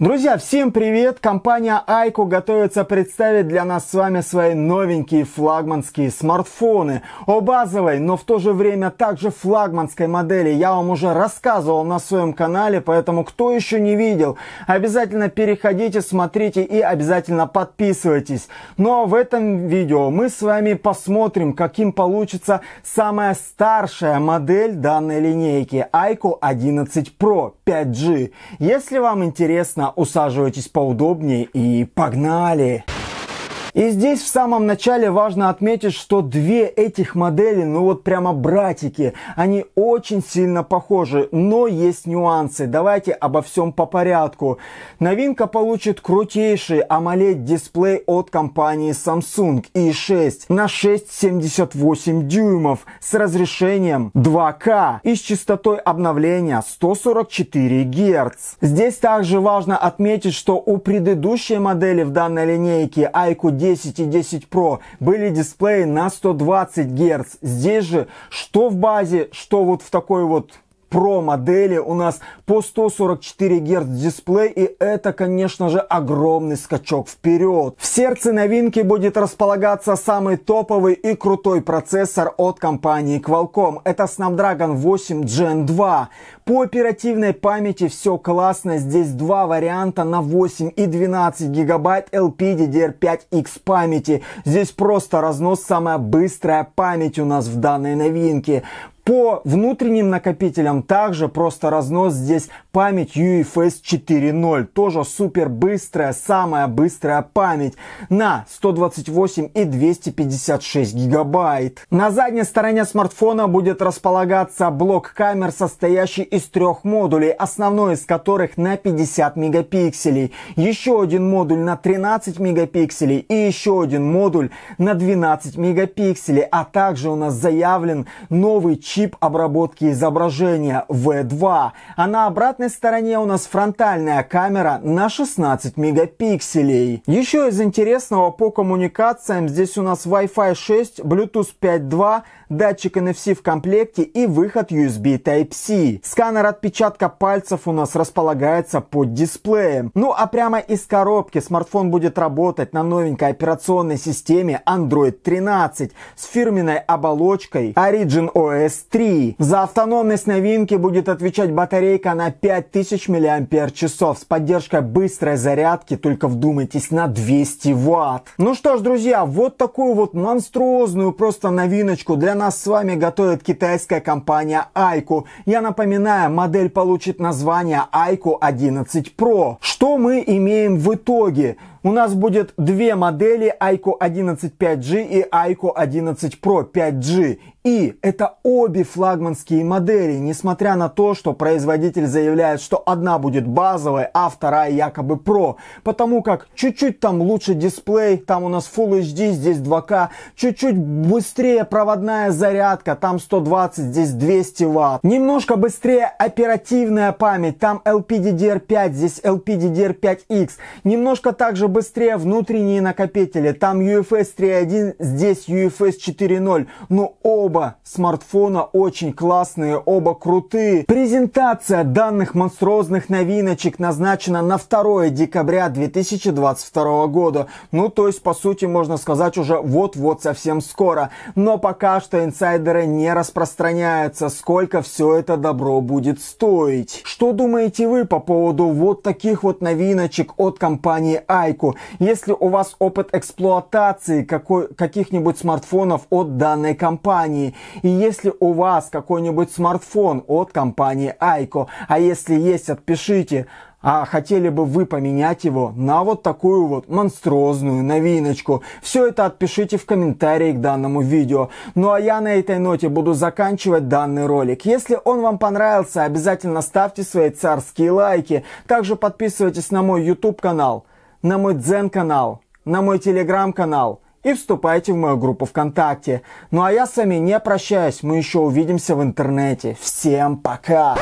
Друзья, всем привет! Компания Айко готовится представить для нас с вами свои новенькие флагманские смартфоны. О базовой, но в то же время также флагманской модели я вам уже рассказывал на своем канале, поэтому кто еще не видел, обязательно переходите, смотрите и обязательно подписывайтесь. Но ну, а в этом видео мы с вами посмотрим, каким получится самая старшая модель данной линейки Айко 11 Pro 5G. Если вам интересно усаживайтесь поудобнее и погнали! И здесь в самом начале важно отметить, что две этих модели, ну вот прямо братики, они очень сильно похожи, но есть нюансы. Давайте обо всем по порядку. Новинка получит крутейший AMOLED-дисплей от компании Samsung i6 на 6,78 дюймов с разрешением 2К и с частотой обновления 144 Гц. Здесь также важно отметить, что у предыдущей модели в данной линейке IQ 10 и 10 Pro были дисплеи на 120 Гц. Здесь же что в базе, что вот в такой вот Pro модели у нас по 144 Гц дисплей, и это, конечно же, огромный скачок вперед. В сердце новинки будет располагаться самый топовый и крутой процессор от компании Qualcomm. Это Snapdragon 8 Gen 2. По оперативной памяти все классно. Здесь два варианта на 8 и 12 гигабайт LPDDR5X памяти. Здесь просто разнос самая быстрая память у нас в данной новинке. По внутренним накопителям также просто разнос здесь память UFS e 4.0. Тоже супер быстрая, самая быстрая память на 128 и 256 гигабайт. На задней стороне смартфона будет располагаться блок камер, состоящий из трех модулей, основной из которых на 50 мегапикселей. Еще один модуль на 13 мегапикселей и еще один модуль на 12 мегапикселей. А также у нас заявлен новый чип чип обработки изображения V2, а на обратной стороне у нас фронтальная камера на 16 мегапикселей. Еще из интересного по коммуникациям здесь у нас Wi-Fi 6, Bluetooth 5.2, датчик NFC в комплекте и выход USB Type-C. Сканер отпечатка пальцев у нас располагается под дисплеем. Ну а прямо из коробки смартфон будет работать на новенькой операционной системе Android 13 с фирменной оболочкой Origin OS 3. За автономность новинки будет отвечать батарейка на 5000 мАч с поддержкой быстрой зарядки, только вдумайтесь, на 200 Вт. Ну что ж, друзья, вот такую вот монструозную просто новиночку для нас с вами готовит китайская компания Aiku. Я напоминаю, модель получит название Aiku 11 Pro. Что мы имеем в итоге? у нас будет две модели Айко 11 5G и Айко 11 Pro 5G. И это обе флагманские модели, несмотря на то, что производитель заявляет, что одна будет базовой, а вторая якобы Pro. Потому как чуть-чуть там лучше дисплей, там у нас Full HD, здесь 2К, чуть-чуть быстрее проводная зарядка, там 120, здесь 200 Вт. Немножко быстрее оперативная память, там LPDDR5, здесь LPDDR5X. Немножко также быстрее внутренние накопители. Там UFS 3.1, здесь UFS 4.0. Но оба смартфона очень классные, оба крутые. Презентация данных монструозных новиночек назначена на 2 декабря 2022 года. Ну, то есть, по сути, можно сказать, уже вот-вот совсем скоро. Но пока что инсайдеры не распространяются, сколько все это добро будет стоить. Что думаете вы по поводу вот таких вот новиночек от компании Icon? динамику. Если у вас опыт эксплуатации каких-нибудь смартфонов от данной компании, и если у вас какой-нибудь смартфон от компании Айко, а если есть, отпишите, а хотели бы вы поменять его на вот такую вот монструозную новиночку. Все это отпишите в комментарии к данному видео. Ну а я на этой ноте буду заканчивать данный ролик. Если он вам понравился, обязательно ставьте свои царские лайки. Также подписывайтесь на мой YouTube канал на мой Дзен-канал, на мой Телеграм-канал и вступайте в мою группу ВКонтакте. Ну а я с вами не прощаюсь, мы еще увидимся в интернете. Всем пока!